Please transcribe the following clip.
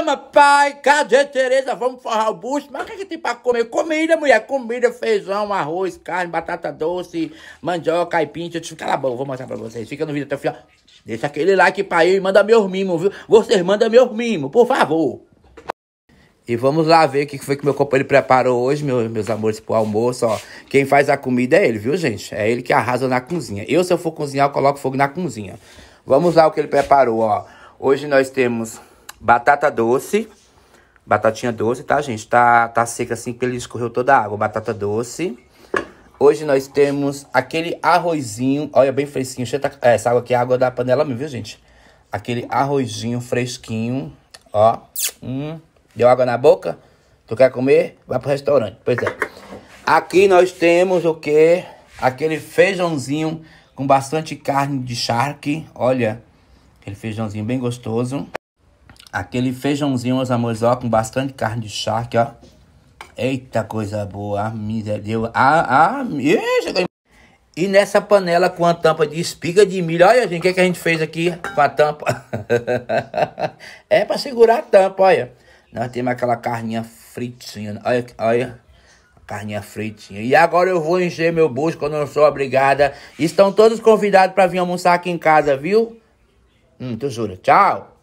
Chama pai, cadê Tereza? Vamos forrar o bucho. Mas o que, é que tem pra comer? Comida, mulher, comida, feijão, arroz, carne, batata doce, mandioca, aipim. Fica lá cala a boca, vou mostrar pra vocês. Fica no vídeo até o final. Deixa aquele like pra eu e manda meus mimos, viu? Vocês mandam meus mimos, por favor. E vamos lá ver o que foi que meu companheiro preparou hoje, meus, meus amores, pro almoço, ó. Quem faz a comida é ele, viu, gente? É ele que arrasa na cozinha. Eu, se eu for cozinhar, eu coloco fogo na cozinha. Vamos lá o que ele preparou, ó. Hoje nós temos Batata doce. Batatinha doce, tá, gente? Tá, tá seca assim que ele escorreu toda a água. Batata doce. Hoje nós temos aquele arrozinho, olha, bem fresquinho. Essa água aqui é água da panela mesmo, viu, gente? Aquele arrozinho fresquinho, ó. Hum, deu água na boca? Tu quer comer? Vai pro restaurante. Pois é. Aqui nós temos o quê? Aquele feijãozinho com bastante carne de charque, olha. Aquele feijãozinho bem gostoso. Aquele feijãozinho, meus amores, ó, com bastante carne de charque, ó. Eita, coisa boa, deu. Ah, ah, chegou e nessa panela com a tampa de espiga de milho. Olha, gente, o que, é que a gente fez aqui com a tampa? é para segurar a tampa, olha. Nós temos aquela carninha fritinha. Olha, olha. Carninha fritinha. E agora eu vou encher meu bucho quando eu sou obrigada. Estão todos convidados para vir almoçar aqui em casa, viu? Hum, tu jura. Tchau.